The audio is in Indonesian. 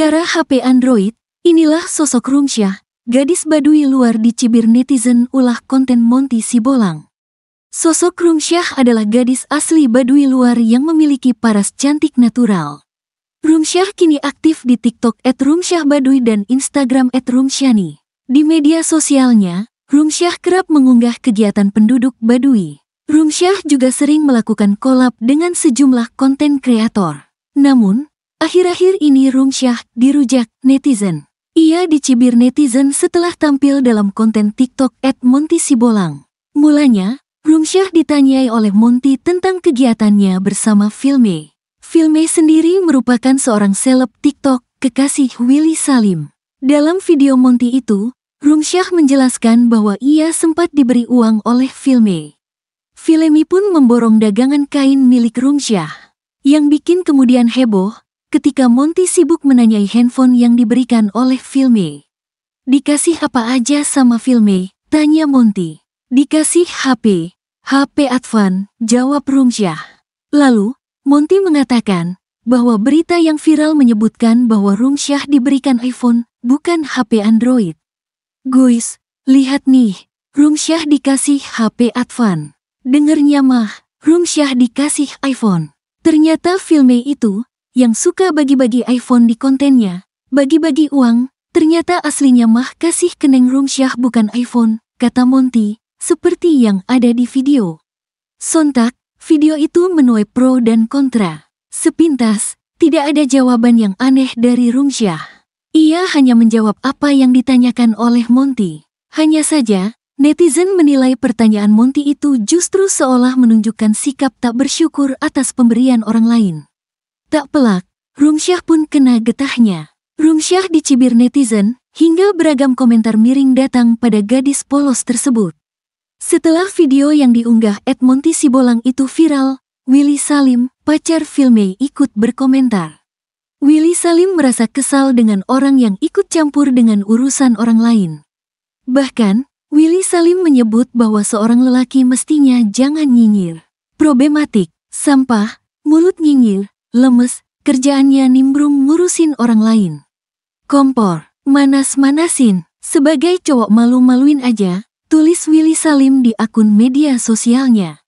Perkara HP Android, inilah sosok Rumsyah, gadis badui luar dicibir netizen ulah konten Monty Sibolang. Sosok Rumsyah adalah gadis asli badui luar yang memiliki paras cantik natural. Rumsyah kini aktif di TikTok at Rumsyah dan Instagram at Rumsyani. Di media sosialnya, Rumsyah kerap mengunggah kegiatan penduduk badui. Rumsyah juga sering melakukan kolab dengan sejumlah konten kreator. Namun, Akhir-akhir ini Rumsyah dirujak netizen. Ia dicibir netizen setelah tampil dalam konten TikTok at Monty Sibolang. Mulanya, Rumsyah ditanyai oleh Monty tentang kegiatannya bersama Filme. Filme sendiri merupakan seorang seleb TikTok kekasih Willy Salim. Dalam video Monty itu, Rumsyah menjelaskan bahwa ia sempat diberi uang oleh Filme. Filemi pun memborong dagangan kain milik Rumsyah. Yang bikin kemudian heboh, ketika Monty sibuk menanyai handphone yang diberikan oleh Filmy, Dikasih apa aja sama Filmy? Tanya Monty. Dikasih HP. HP Advan, jawab Rumsyah. Lalu, Monty mengatakan bahwa berita yang viral menyebutkan bahwa Rumsyah diberikan iPhone, bukan HP Android. Guys, lihat nih, Rumsyah dikasih HP Advan. Dengernya mah, Rumsyah dikasih iPhone. Ternyata filmnya itu yang suka bagi-bagi iPhone di kontennya, bagi-bagi uang, ternyata aslinya mah kasih keneng Neng bukan iPhone, kata Monty, seperti yang ada di video. Sontak, video itu menuai pro dan kontra. Sepintas, tidak ada jawaban yang aneh dari Rumsyah. Ia hanya menjawab apa yang ditanyakan oleh Monty. Hanya saja, netizen menilai pertanyaan Monty itu justru seolah menunjukkan sikap tak bersyukur atas pemberian orang lain. Tak pelak, Rungsyah pun kena getahnya. Rungsyah dicibir netizen, hingga beragam komentar miring datang pada gadis polos tersebut. Setelah video yang diunggah Edmonti Sibolang itu viral, Willy Salim, pacar filme ikut berkomentar. Willy Salim merasa kesal dengan orang yang ikut campur dengan urusan orang lain. Bahkan, Willy Salim menyebut bahwa seorang lelaki mestinya jangan nyinyir. Problematik, sampah, mulut nyinyir, lemes, kerjaannya nimbrung ngurusin orang lain. Kompor, manas-manasin, sebagai cowok malu-maluin aja, tulis Willy Salim di akun media sosialnya.